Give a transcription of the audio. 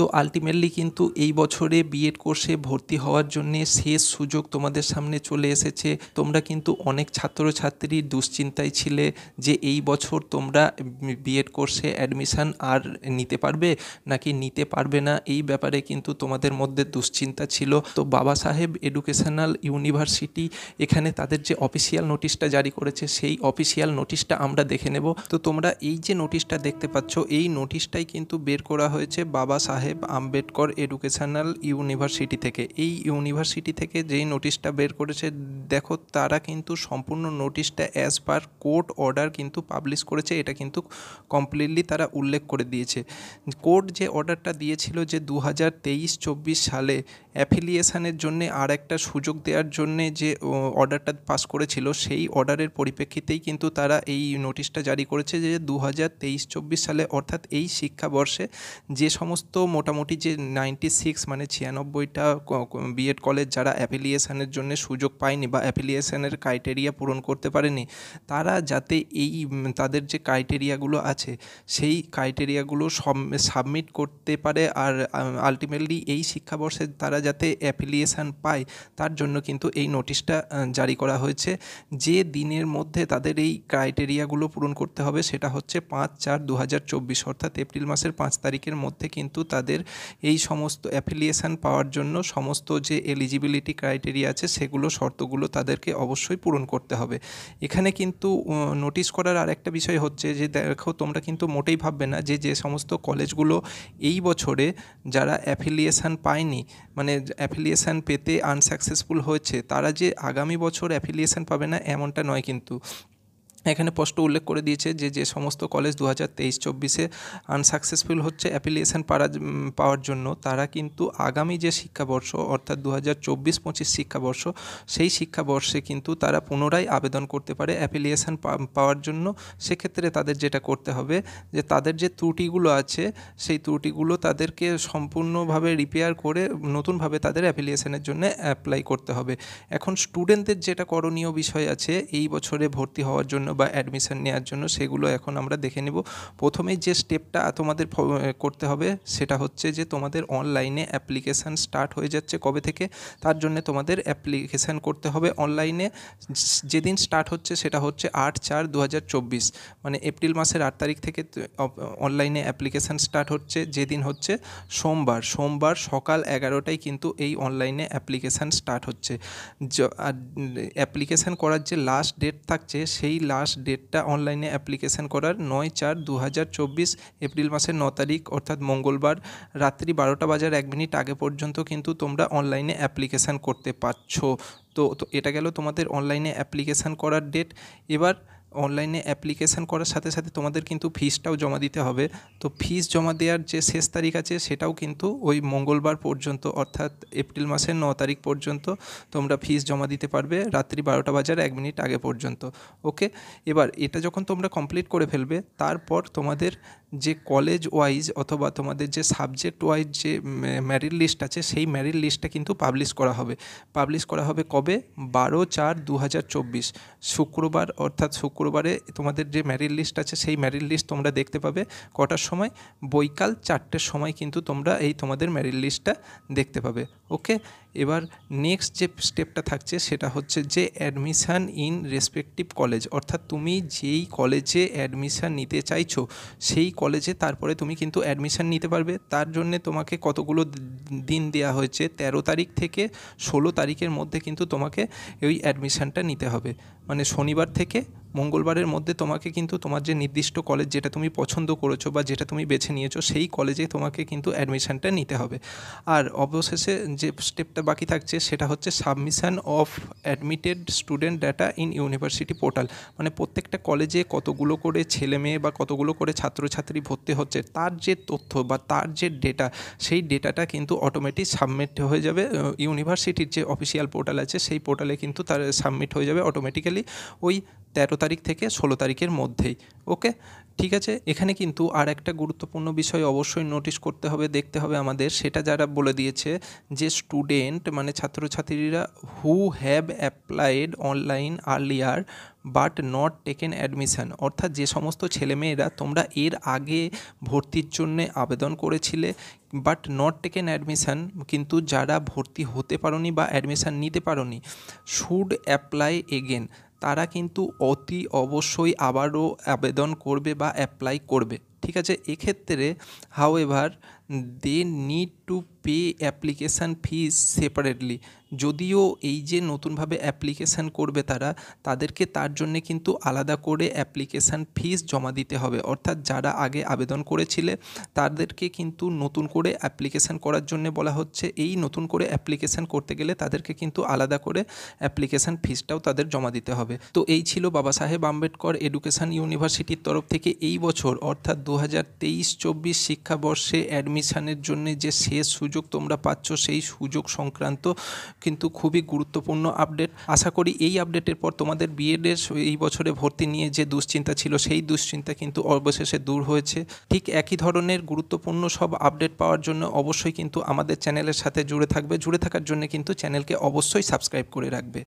তো আলটিমেটলি কিন্তু এই বছরে বিএড কোর্সে ভর্তি হওয়ার জন্য শেষ সুযোগ তোমাদের সামনে চলে এসেছে তোমরা কিন্তু অনেক ছাত্রছাত্রী দুশ্চিন্তায় ছিলে যে এই বছর তোমরা বিএড কোর্সে অ্যাডমিশান আর নিতে পারবে নাকি নিতে পারবে না এই ব্যাপারে কিন্তু তোমাদের মধ্যে দুশ্চিন্তা ছিল তো বাবা সাহেব এডুকেশনাল ইউনিভার্সিটি এখানে তাদের যে অফিসিয়াল নোটিশটা জারি করেছে সেই অফিসিয়াল নোটিশটা আমরা দেখে নেব তো তোমরা এই যে নোটিশটা দেখতে পাচ্ছ এই নোটিশটাই কিন্তু বের করা হয়েছে বাবা সাহেব সাহেব আম্বেদকর এডুকেশনাল ইউনিভার্সিটি থেকে এই ইউনিভার্সিটি থেকে যেই নোটিশটা বের করেছে দেখো তারা কিন্তু সম্পূর্ণ নোটিশটা অ্যাজ পার কোর্ট অর্ডার কিন্তু পাবলিশ করেছে এটা কিন্তু কমপ্লিটলি তারা উল্লেখ করে দিয়েছে কোর্ট যে অর্ডারটা দিয়েছিল যে দু হাজার তেইশ চব্বিশ সালে অ্যাফিলিয়েশানের জন্যে আর একটা সুযোগ দেওয়ার জন্যে যে অর্ডারটা পাস করেছিল সেই অর্ডারের পরিপ্রেক্ষিতেই কিন্তু তারা এই নোটিশটা জারি করেছে যে দু হাজার তেইশ চব্বিশ সালে অর্থাৎ এই শিক্ষাবর্ষে যে সমস্ত মোটামুটি যে নাইনটি সিক্স মানে ছিয়ানব্বইটা বিএড কলেজ যারা অ্যাফিলিয়েশানের জন্য সুযোগ পায়নি বা অ্যাফিলিয়েশানের ক্রাইটেরিয়া পূরণ করতে পারেনি তারা যাতে এই তাদের যে ক্রাইটেরিয়াগুলো আছে সেই ক্রাইটেরিয়াগুলো সাবমিট করতে পারে আর আলটিমেটলি এই শিক্ষাবর্ষে তারা যাতে অ্যাফিলিয়েশান পায় তার জন্য কিন্তু এই নোটিশটা জারি করা হয়েছে যে দিনের মধ্যে তাদের এই ক্রাইটেরিয়াগুলো পূরণ করতে হবে সেটা হচ্ছে পাঁচ চার দু অর্থাৎ এপ্রিল মাসের পাঁচ তারিখের মধ্যে কিন্তু তাদের আমাদের এই সমস্ত অ্যাফিলিয়েশান পাওয়ার জন্য সমস্ত যে এলিজিবিলিটি ক্রাইটেরিয়া আছে সেগুলো শর্তগুলো তাদেরকে অবশ্যই পূরণ করতে হবে এখানে কিন্তু নোটিশ করার আর একটা বিষয় হচ্ছে যে দেখো তোমরা কিন্তু মোটেই ভাববে না যে যে সমস্ত কলেজগুলো এই বছরে যারা অ্যাফিলিয়েশান পায়নি মানে অ্যাফিলিয়েশান পেতে আনসাকসেসফুল হয়েছে তারা যে আগামী বছর অ্যাফিলিয়েশান পাবে না এমনটা নয় কিন্তু এখানে স্পষ্ট উল্লেখ করে দিয়েছে যে যে সমস্ত কলেজ দু হাজার তেইশ চব্বিশে আনসাকসেসফুল হচ্ছে অ্যাপিলিয়েশন পাড়া পাওয়ার জন্য তারা কিন্তু আগামী যে শিক্ষাবর্ষ অর্থাৎ দু হাজার চব্বিশ পঁচিশ শিক্ষাবর্ষ সেই শিক্ষাবর্ষে কিন্তু তারা পুনরায় আবেদন করতে পারে অ্যাপিলিয়েশন পাওয়ার জন্য সেক্ষেত্রে তাদের যেটা করতে হবে যে তাদের যে ত্রুটিগুলো আছে সেই ত্রুটিগুলো তাদেরকে সম্পূর্ণভাবে রিপেয়ার করে নতুনভাবে তাদের অ্যাপিলিয়েশনের জন্য অ্যাপ্লাই করতে হবে এখন স্টুডেন্টদের যেটা করণীয় বিষয় আছে এই বছরে ভর্তি হওয়ার জন্য বা অ্যাডমিশান নেওয়ার জন্য সেগুলো এখন আমরা দেখে নেব প্রথমে যে স্টেপটা তোমাদের করতে হবে সেটা হচ্ছে যে তোমাদের অনলাইনে অ্যাপ্লিকেশান স্টার্ট হয়ে যাচ্ছে কবে থেকে তার জন্য তোমাদের অ্যাপ্লিকেশান করতে হবে অনলাইনে যেদিন স্টার্ট হচ্ছে সেটা হচ্ছে আট চার দু মানে এপ্রিল মাসের আট তারিখ থেকে অনলাইনে অ্যাপ্লিকেশান স্টার্ট হচ্ছে যেদিন হচ্ছে সোমবার সোমবার সকাল এগারোটায় কিন্তু এই অনলাইনে অ্যাপ্লিকেশান স্টার্ট হচ্ছে আর অ্যাপ্লিকেশান করার যে লাস্ট ডেট থাকছে সেই লাস্ট লাস্ট ডেটটা অনলাইনে অ্যাপ্লিকেশান করার নয় চার দু এপ্রিল মাসের ন তারিখ অর্থাৎ মঙ্গলবার রাত্রি বারোটা বাজার এক মিনিট আগে পর্যন্ত কিন্তু তোমরা অনলাইনে অ্যাপ্লিকেশান করতে পারছো তো এটা গেল তোমাদের অনলাইনে অ্যাপ্লিকেশান করার ডেট এবার অনলাইনে অ্যাপ্লিকেশান করার সাথে সাথে তোমাদের কিন্তু ফিসটাও জমা দিতে হবে তো ফিস জমা দেওয়ার যে শেষ তারিখ আছে সেটাও কিন্তু ওই মঙ্গলবার পর্যন্ত অর্থাৎ এপ্রিল মাসের ন তারিখ পর্যন্ত তোমরা ফিস জমা দিতে পারবে রাত্রি বারোটা বাজার এক মিনিট আগে পর্যন্ত ওকে এবার এটা যখন তোমরা কমপ্লিট করে ফেলবে তারপর তোমাদের যে কলেজ ওয়াইজ অথবা তোমাদের যে সাবজেক্ট ওয়াইজ যে ম্যারিট লিস্ট আছে সেই ম্যারিট লিস্টটা কিন্তু পাবলিশ করা হবে পাবলিশ করা হবে কবে বারো চার দু শুক্রবার অর্থাৎ শুক্রবারে তোমাদের যে ম্যারিট লিস্ট আছে সেই ম্যারিট লিস্ট তোমরা দেখতে পাবে কটার সময় বৈকাল চারটের সময় কিন্তু তোমরা এই তোমাদের ম্যারিট লিস্টটা দেখতে পাবে ওকে এবার নেক্সট যে স্টেপটা থাকছে সেটা হচ্ছে যে অ্যাডমিশান ইন রেসপেক্টিভ কলেজ অর্থাৎ তুমি যেই কলেজে অ্যাডমিশান নিতে চাইছো সেই কলেজে তারপরে তুমি কিন্তু অ্যাডমিশান নিতে পারবে তার জন্যে তোমাকে কতগুলো দিন দেয়া হয়েছে ১৩ তারিখ থেকে ষোলো তারিখের মধ্যে কিন্তু তোমাকে ওই অ্যাডমিশানটা নিতে হবে মানে শনিবার থেকে মঙ্গলবারের মধ্যে তোমাকে কিন্তু তোমার যে নির্দিষ্ট কলেজ যেটা তুমি পছন্দ করেছো বা যেটা তুমি বেছে নিয়েছো সেই কলেজে তোমাকে কিন্তু অ্যাডমিশানটা নিতে হবে আর অবশেষে যে স্টেপটা বাকি থাকছে সেটা হচ্ছে submission of admitted student data in university portal মানে প্রত্যেকটা কলেজে কতগুলো করে ছেলে মেয়ে বা কতগুলো করে ছাত্রছাত্রী ভর্তি হচ্ছে তার যে তথ্য বা তার যে ডেটা সেই ডেটাটা কিন্তু অটোমেটিক সাবমিট হয়ে যাবে ইউনিভার্সিটির যে অফিসিয়াল পোর্টাল আছে সেই পোর্টালে কিন্তু তার সাবমিট হয়ে যাবে অটোমেটিক্যালি ওই তেরো তারিখ থেকে ষোলো তারিখের মধ্যেই ওকে ঠিক আছে এখানে কিন্তু আর একটা গুরুত্বপূর্ণ বিষয় অবশ্যই নোটিশ করতে হবে দেখতে হবে আমাদের সেটা যারা বলে দিয়েছে যে স্টুডেন্ট মানে ছাত্রছাত্রীরা who have applied online earlier but not taken admission অর্থাৎ যে সমস্ত ছেলেমেয়েরা তোমরা এর আগে ভর্তির জন্যে আবেদন করেছিলে বাট নট টেকেন অ্যাডমিশান কিন্তু যারা ভর্তি হতে পারি বা অ্যাডমিশান নিতে পারি শুড অ্যাপ্লাই এগেন তারা কিন্তু অতি অবশ্যই আবারও আবেদন করবে বা অ্যাপ্লাই করবে ঠিক আছে এক্ষেত্রে however they need to pay application fees separately যদিও এই যে নতুনভাবে অ্যাপ্লিকেশান করবে তারা তাদেরকে তার জন্য কিন্তু আলাদা করে অ্যাপ্লিকেশান ফিস জমা দিতে হবে অর্থাৎ যারা আগে আবেদন করেছিলে তাদেরকে কিন্তু নতুন করে অ্যাপ্লিকেশান করার জন্য বলা হচ্ছে এই নতুন করে অ্যাপ্লিকেশান করতে গেলে তাদেরকে কিন্তু আলাদা করে অ্যাপ্লিকেশান ফিসটাও তাদের জমা দিতে হবে তো এই ছিল বাবা সাহেব আম্বেদকর এডুকেশান ইউনিভার্সিটির তরফ থেকে এই বছর অর্থাৎ দু হাজার তেইশ চব্বিশ শিক্ষাবর্ষে অ্যাডমিশানের জন্য যে শেষ যে সুযোগ তোমরা পাচ্ছ সেই সুযোগ সংক্রান্ত কিন্তু খুবই গুরুত্বপূর্ণ আপডেট আশা করি এই আপডেটের পর তোমাদের বিএডের এই বছরে ভর্তি নিয়ে যে দুশ্চিন্তা ছিল সেই দুশ্চিন্তা কিন্তু অবশেষে দূর হয়েছে ঠিক একই ধরনের গুরুত্বপূর্ণ সব আপডেট পাওয়ার জন্য অবশ্যই কিন্তু আমাদের চ্যানেলের সাথে জুড়ে থাকবে জুড়ে থাকার জন্য কিন্তু চ্যানেলকে অবশ্যই সাবস্ক্রাইব করে রাখবে